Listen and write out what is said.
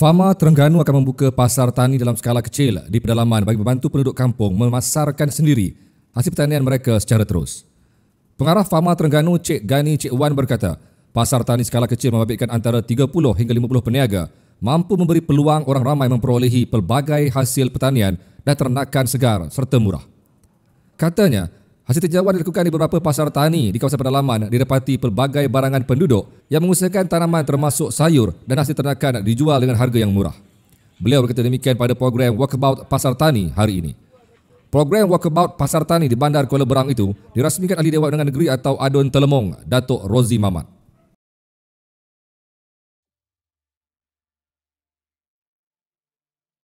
Fama Terengganu akan membuka pasar tani dalam skala kecil di pedalaman bagi membantu penduduk kampung memasarkan sendiri hasil pertanian mereka secara terus. Pengarah Fama Terengganu Cik Gani Cik Wan berkata, pasar tani skala kecil membabitkan antara 30 hingga 50 peniaga mampu memberi peluang orang ramai memperolehi pelbagai hasil pertanian dan ternakan segar serta murah. Katanya, Hasil tinjauan dilakukan di beberapa pasar tani di kawasan pedalaman didapati pelbagai barangan penduduk yang mengusahakan tanaman termasuk sayur dan hasil ternakan dijual dengan harga yang murah. Beliau berkata demikian pada program Walkabout Pasar Tani hari ini. Program Walkabout Pasar Tani di Bandar Kuala Berang itu dirasmikan ahli Dewan Negeri atau ADUN Telemong, Datuk Rozi Mamat.